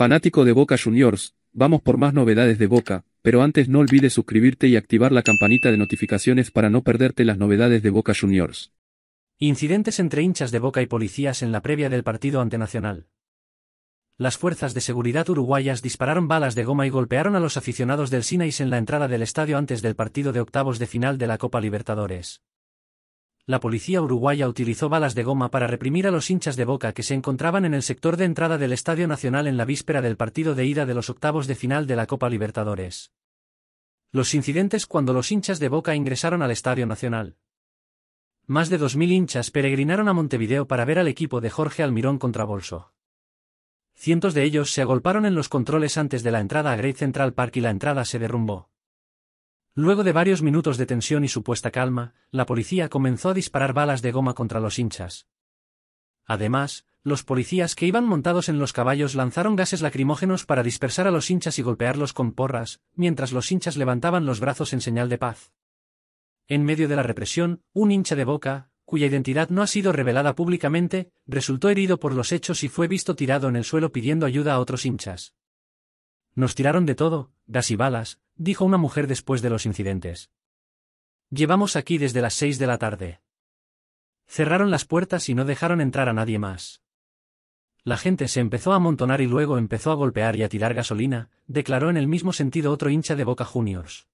Fanático de Boca Juniors, vamos por más novedades de Boca, pero antes no olvides suscribirte y activar la campanita de notificaciones para no perderte las novedades de Boca Juniors. Incidentes entre hinchas de Boca y policías en la previa del partido ante Nacional. Las fuerzas de seguridad uruguayas dispararon balas de goma y golpearon a los aficionados del Sinais en la entrada del estadio antes del partido de octavos de final de la Copa Libertadores la policía uruguaya utilizó balas de goma para reprimir a los hinchas de Boca que se encontraban en el sector de entrada del Estadio Nacional en la víspera del partido de ida de los octavos de final de la Copa Libertadores. Los incidentes cuando los hinchas de Boca ingresaron al Estadio Nacional. Más de 2.000 hinchas peregrinaron a Montevideo para ver al equipo de Jorge Almirón contra Bolso. Cientos de ellos se agolparon en los controles antes de la entrada a Great Central Park y la entrada se derrumbó. Luego de varios minutos de tensión y supuesta calma, la policía comenzó a disparar balas de goma contra los hinchas. Además, los policías que iban montados en los caballos lanzaron gases lacrimógenos para dispersar a los hinchas y golpearlos con porras, mientras los hinchas levantaban los brazos en señal de paz. En medio de la represión, un hincha de boca, cuya identidad no ha sido revelada públicamente, resultó herido por los hechos y fue visto tirado en el suelo pidiendo ayuda a otros hinchas. Nos tiraron de todo, gas y balas, dijo una mujer después de los incidentes. Llevamos aquí desde las seis de la tarde. Cerraron las puertas y no dejaron entrar a nadie más. La gente se empezó a amontonar y luego empezó a golpear y a tirar gasolina, declaró en el mismo sentido otro hincha de Boca Juniors.